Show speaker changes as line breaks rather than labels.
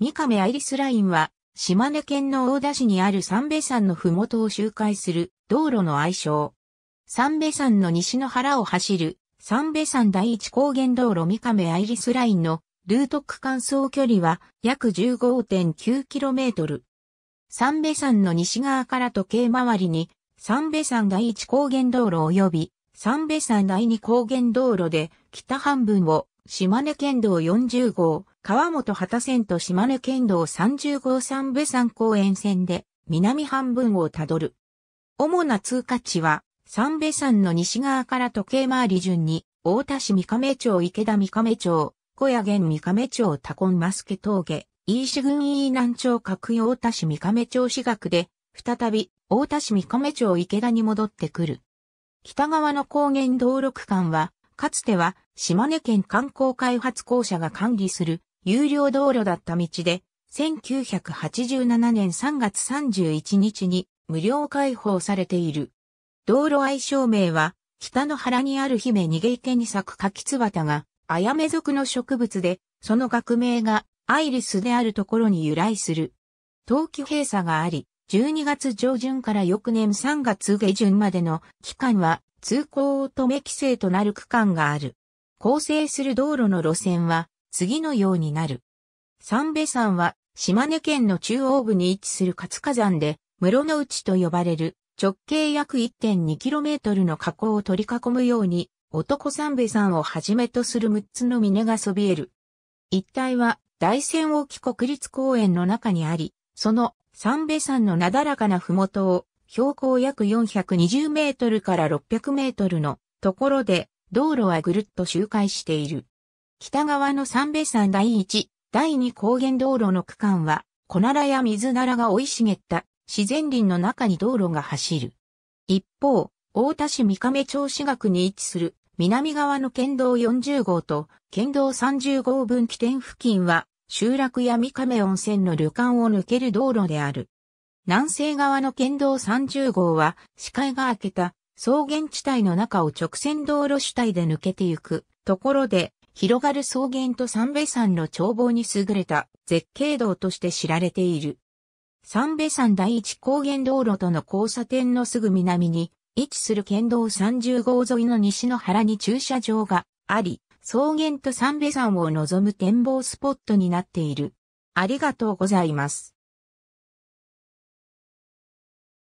三亀アイリスラインは、島根県の大田市にある三瓶山のふもとを周回する道路の愛称。三瓶山の西の原を走る三瓶山第一高原道路三亀アイリスラインのルート区間総距離は約 15.9km。三瓶山の西側から時計回りに三瓶山第一高原道路及び三瓶山第二高原道路で北半分を島根県道40号、川本畑線と島根県道30号三部山公園線で南半分をたどる。主な通過地は三部山の西側から時計回り順に、大田市三亀町池田三亀町、小屋源三亀町多根マスケ峠、飯市郡飯南町各大田市三亀町市学で、再び大田市三亀町池田に戻ってくる。北側の高原道路区間は、かつては島根県観光開発公社が管理する有料道路だった道で、1987年3月31日に無料開放されている。道路愛称名は、北の原にある姫逃げ池に咲く柿ツバタが、あやめ族の植物で、その学名がアイリスであるところに由来する。冬季閉鎖があり、12月上旬から翌年3月下旬までの期間は通行を止め規制となる区間がある。構成する道路の路線は次のようになる。三部山は島根県の中央部に位置する活火山で室の内と呼ばれる直径約 1.2km の河口を取り囲むように男三部山をはじめとする6つの峰がそびえる。一帯は大仙沖国立公園の中にあり、その三部山のなだらかな麓を標高約420メートルから600メートルのところで道路はぐるっと周回している。北側の三米山第一、第二高原道路の区間は、小奈良や水奈良が生い茂った自然林の中に道路が走る。一方、大田市三亀町市学に位置する南側の県道40号と県道30号分岐点付近は集落や三亀温泉の旅館を抜ける道路である。南西側の県道30号は視界が開けた草原地帯の中を直線道路主体で抜けてゆくところで、広がる草原と三瓶山の眺望に優れた絶景道として知られている。三瓶山第一高原道路との交差点のすぐ南に位置する県道30号沿いの西の原に駐車場があり、草原と三瓶山を望む展望スポットになっている。ありがとうございます。